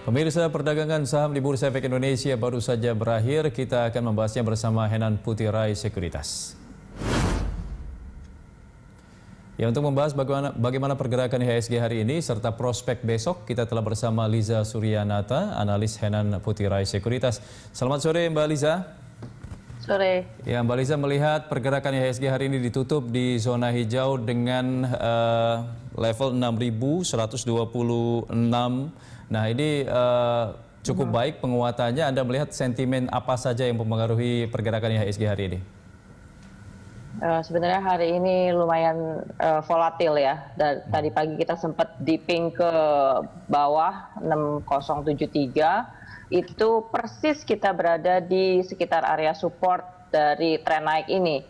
Pemirsa perdagangan saham di Bursa Efek Indonesia baru saja berakhir. Kita akan membahasnya bersama Henan Putirai Sekuritas. Ya, untuk membahas bagaimana, bagaimana pergerakan IHSG e hari ini serta prospek besok, kita telah bersama Liza Suryanata, analis Henan Putirai Sekuritas. Selamat sore Mbak Liza. Sore. Ya, Mbak Liza melihat pergerakan IHSG e hari ini ditutup di zona hijau dengan uh, level 6126. Nah, ini uh, cukup nah. baik penguatannya. Anda melihat sentimen apa saja yang mempengaruhi pergerakan IHSG hari ini? Uh, sebenarnya hari ini lumayan uh, volatil ya. Dan, hmm. Tadi pagi kita sempat dipping ke bawah 6073. Itu persis kita berada di sekitar area support dari tren naik ini.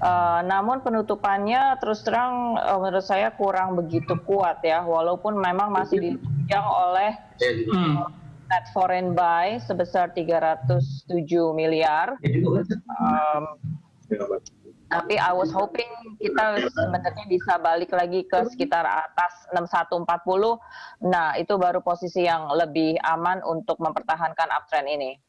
Uh, namun penutupannya terus terang uh, menurut saya kurang begitu kuat ya, walaupun memang masih ditunjang oleh hmm. eh, net foreign buy sebesar 307 miliar. Um, tapi I was hoping kita sebenarnya bisa balik lagi ke sekitar atas 6140. Nah, itu baru posisi yang lebih aman untuk mempertahankan uptrend ini.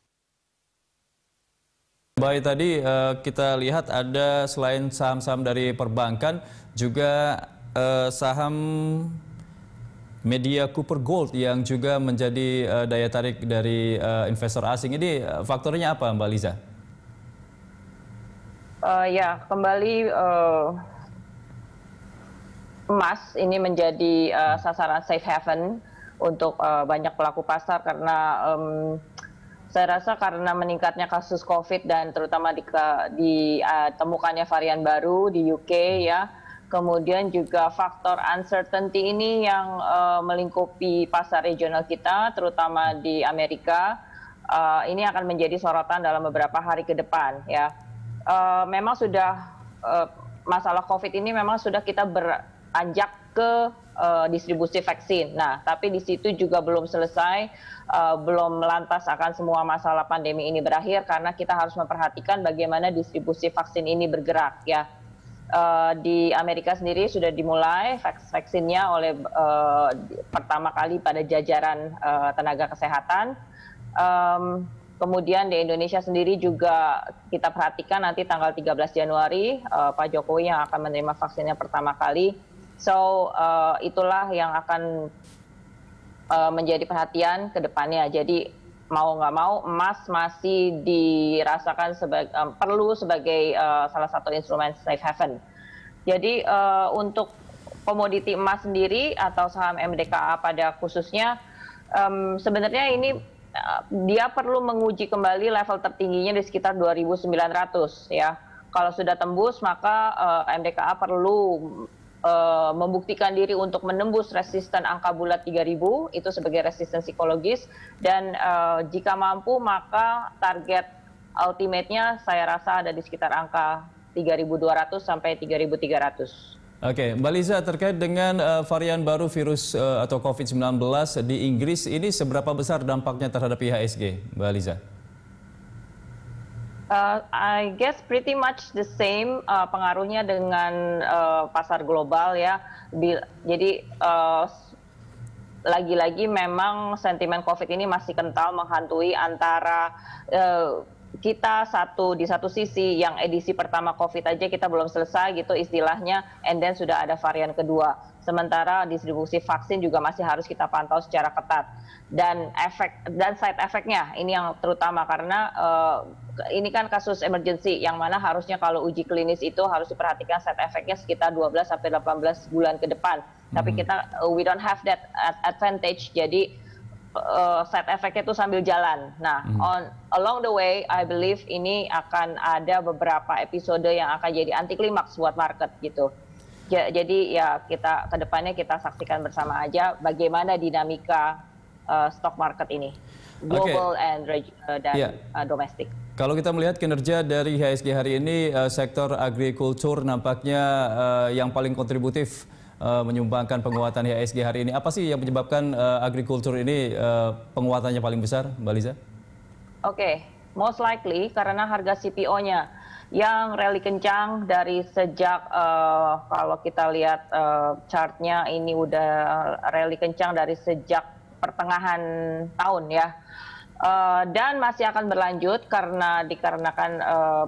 Baik, tadi uh, kita lihat ada selain saham-saham dari perbankan juga uh, saham media Cooper Gold yang juga menjadi uh, daya tarik dari uh, investor asing. Ini faktornya apa, Mbak Liza? Uh, ya, kembali uh, emas ini menjadi uh, sasaran safe haven untuk uh, banyak pelaku pasar karena um, saya rasa karena meningkatnya kasus COVID dan terutama ditemukannya di, uh, varian baru di UK ya, kemudian juga faktor uncertainty ini yang uh, melingkupi pasar regional kita, terutama di Amerika, uh, ini akan menjadi sorotan dalam beberapa hari ke depan ya. Uh, memang sudah uh, masalah COVID ini memang sudah kita beranjak ke uh, distribusi vaksin. Nah, tapi di situ juga belum selesai, uh, belum lantas akan semua masalah pandemi ini berakhir karena kita harus memperhatikan bagaimana distribusi vaksin ini bergerak ya. Uh, di Amerika sendiri sudah dimulai vaksinnya oleh uh, pertama kali pada jajaran uh, tenaga kesehatan. Um, Kemudian di Indonesia sendiri juga kita perhatikan nanti tanggal 13 Januari uh, Pak Jokowi yang akan menerima vaksinnya pertama kali So uh, itulah yang akan uh, menjadi perhatian ke depannya. Jadi mau nggak mau emas masih dirasakan sebagai um, eh, perlu sebagai uh, salah satu instrumen safe haven. Jadi uh, untuk komoditi emas sendiri atau saham MDKA pada khususnya um, sebenarnya ini dia perlu menguji kembali level tertingginya di sekitar 2.900 ya. Kalau sudah tembus maka uh, MDKA perlu uh, membuktikan diri untuk menembus resisten angka bulat 3000 itu sebagai resisten psikologis dan uh, jika mampu maka target ultimate-nya saya rasa ada di sekitar angka 3200 sampai 3300. Oke, okay. Mbak Liza terkait dengan uh, varian baru virus uh, atau COVID-19 di Inggris ini seberapa besar dampaknya terhadap IHSG, Mbak Liza? Uh, I guess pretty much the same uh, pengaruhnya dengan uh, pasar global ya. Bil jadi lagi uh, lagi-lagi memang sentimen COVID ini masih kental menghantui antara uh, kita satu di satu sisi yang edisi pertama COVID aja kita belum selesai gitu istilahnya, and then sudah ada varian kedua Sementara distribusi vaksin juga masih harus kita pantau secara ketat dan efek dan side efeknya ini yang terutama karena uh, ini kan kasus emergency yang mana harusnya kalau uji klinis itu harus diperhatikan side efeknya sekitar 12 sampai 18 bulan ke depan. Hmm. Tapi kita uh, we don't have that advantage. Jadi uh, side efeknya itu sambil jalan. Nah, hmm. on along the way, I believe ini akan ada beberapa episode yang akan jadi anti klimaks buat market gitu jadi ya kita kedepannya kita saksikan bersama aja bagaimana dinamika uh, stock market ini global okay. and uh, dan yeah. Ya. uh, domestik. Kalau kita melihat kinerja dari IHSG hari ini, uh, sektor agrikultur nampaknya uh, yang paling kontributif uh, menyumbangkan penguatan IHSG hari ini. Apa sih yang menyebabkan uh, agrikultur ini uh, penguatannya paling besar, Mbak Liza? Oke, okay. most likely karena harga CPO-nya yang rally kencang dari sejak uh, kalau kita lihat uh, chartnya ini udah rally kencang dari sejak pertengahan tahun ya uh, dan masih akan berlanjut karena dikarenakan uh,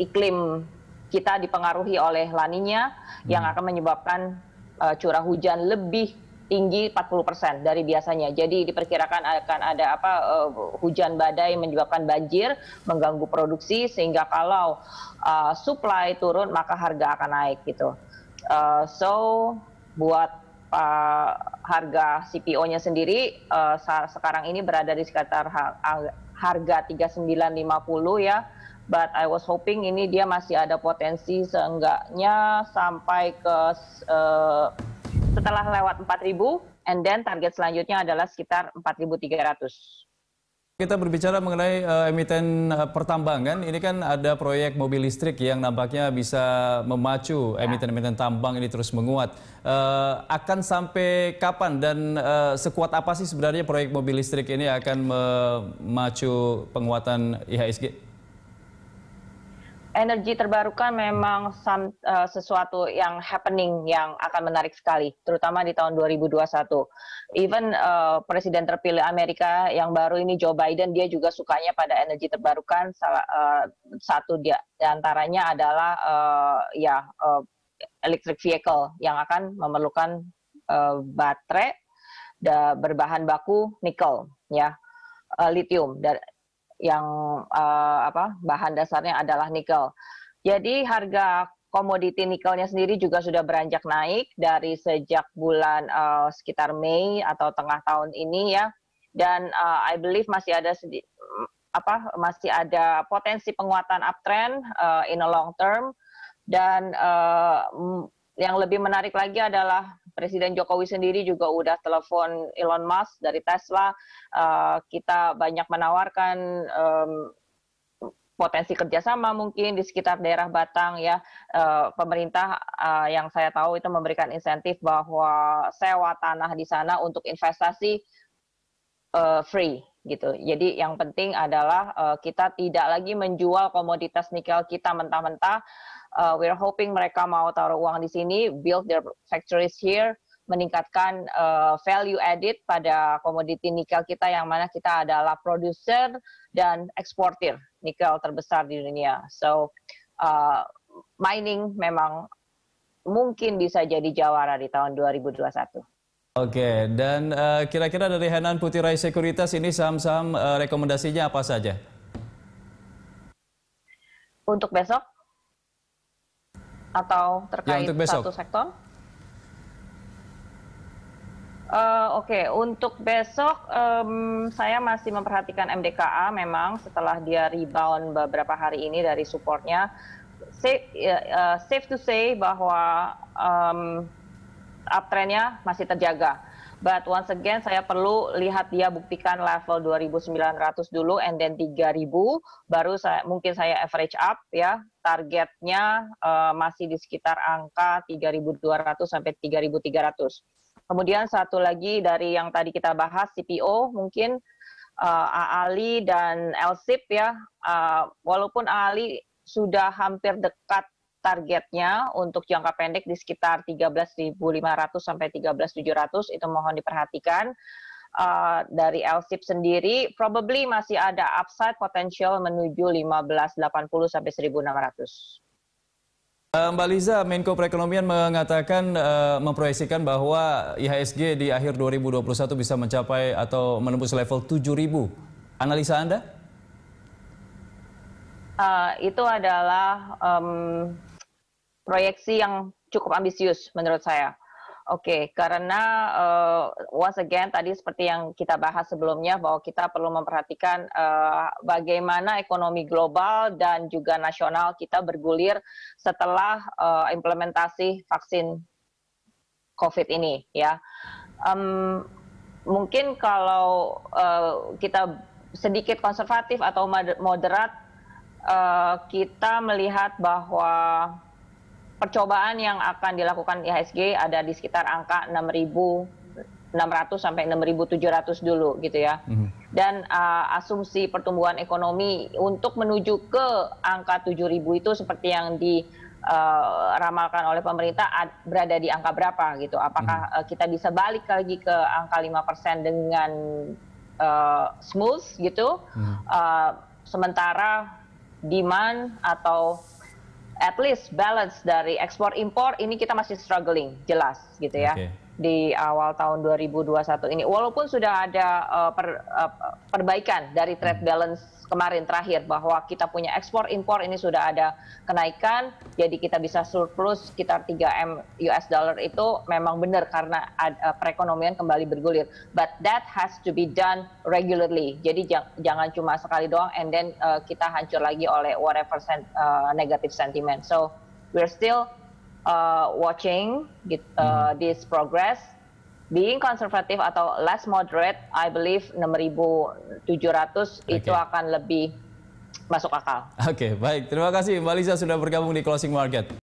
iklim kita dipengaruhi oleh laninya hmm. yang akan menyebabkan uh, curah hujan lebih tinggi 40% persen dari biasanya. Jadi diperkirakan akan ada apa uh, hujan badai menyebabkan banjir, mengganggu produksi sehingga kalau uh, supply turun maka harga akan naik gitu. Uh, so buat uh, harga CPO-nya sendiri uh, sekarang ini berada di sekitar harga 3950 ya. But I was hoping ini dia masih ada potensi seenggaknya sampai ke uh, setelah lewat 4.000 and then target selanjutnya adalah sekitar 4.300. Kita berbicara mengenai uh, emiten uh, pertambangan, ini kan ada proyek mobil listrik yang nampaknya bisa memacu ya. emiten-emiten tambang ini terus menguat. Uh, akan sampai kapan dan uh, sekuat apa sih sebenarnya proyek mobil listrik ini akan memacu penguatan IHSG? energi terbarukan memang some, uh, sesuatu yang happening yang akan menarik sekali, terutama di tahun 2021. Even uh, presiden terpilih Amerika yang baru ini Joe Biden dia juga sukanya pada energi terbarukan. Salah uh, satu di antaranya adalah uh, ya uh, electric vehicle yang akan memerlukan uh, baterai berbahan baku nikel ya uh, lithium yang uh, apa bahan dasarnya adalah nikel. Jadi harga komoditi nikelnya sendiri juga sudah beranjak naik dari sejak bulan uh, sekitar Mei atau tengah tahun ini ya. Dan uh, I believe masih ada apa masih ada potensi penguatan uptrend uh, in a long term dan uh, yang lebih menarik lagi adalah Presiden Jokowi sendiri juga udah telepon Elon Musk dari Tesla. Uh, kita banyak menawarkan um, potensi kerjasama mungkin di sekitar daerah Batang ya uh, pemerintah uh, yang saya tahu itu memberikan insentif bahwa sewa tanah di sana untuk investasi uh, free gitu. Jadi yang penting adalah uh, kita tidak lagi menjual komoditas nikel kita mentah-mentah uh, we're hoping mereka mau taruh uang di sini, build their factories here, meningkatkan uh, value added pada komoditi nikel kita yang mana kita adalah produser dan eksportir nikel terbesar di dunia. So uh, mining memang mungkin bisa jadi jawara di tahun 2021. Oke, dan kira uh, kira-kira dari Henan Putih Putirai Sekuritas ini saham-saham uh, rekomendasinya apa saja? Untuk besok atau terkait ya, satu sektor? Uh, Oke, okay. untuk besok um, saya masih memperhatikan MDKA memang setelah dia rebound beberapa hari ini dari supportnya. Safe, ya, uh, safe to say bahwa um, uptrendnya masih terjaga. But once again saya perlu lihat dia buktikan level 2900 dulu and then 3000 baru saya mungkin saya average up ya. Targetnya uh, masih di sekitar angka 3200 sampai 3300. Kemudian satu lagi dari yang tadi kita bahas CPO mungkin uh, eh, AALI dan Elsip ya. Uh, walaupun AALI sudah hampir dekat targetnya untuk jangka pendek di sekitar 13.500 sampai 13.700 itu mohon diperhatikan. Uh, dari LSIP sendiri probably masih ada upside potensial menuju 1580 sampai 1600. Eh, Mbak Liza, Menko Perekonomian mengatakan uh, memproyeksikan bahwa IHSG di akhir 2021 bisa mencapai atau menembus level 7000. Analisa Anda? Uh, itu adalah um, proyeksi yang cukup ambisius menurut saya. Oke, okay, karena uh, once again tadi seperti yang kita bahas sebelumnya bahwa kita perlu memperhatikan uh, bagaimana ekonomi global dan juga nasional kita bergulir setelah uh, implementasi vaksin COVID ini, ya. Um, mungkin kalau uh, kita sedikit konservatif atau moderat, uh, kita melihat bahwa percobaan yang akan dilakukan IHSG ada di sekitar angka 6.600 sampai 6.700 dulu gitu ya. Mhm. Dan uh, asumsi pertumbuhan ekonomi untuk menuju ke angka 7.000 itu seperti yang di uh, ramalkan oleh pemerintah ad, berada di angka berapa gitu. Apakah mhm. uh, kita bisa balik lagi ke angka 5% dengan uh, smooth gitu. Mhm. Uh, sementara demand atau at least balance dari ekspor impor ini kita masih struggling jelas gitu ya di awal tahun 2021 ini. Walaupun sudah ada uh, per, uh, perbaikan dari trade hmm. balance kemarin terakhir bahwa kita punya ekspor impor ini sudah ada kenaikan, jadi kita bisa surplus sekitar 3 m US dollar itu memang benar karena uh, perekonomian kembali bergulir. But that has to be done regularly. Jadi jang, jangan cuma sekali doang and then uh, kita hancur lagi oleh whatever sen, uh, negative sentiment. So we're still uh, watching uh, hmm. this progress. Being conservative atau less moderate, I believe 6.700 okay. itu akan lebih masuk akal. Oke, okay, baik. Terima kasih Mbak Lisa sudah bergabung di Closing Market.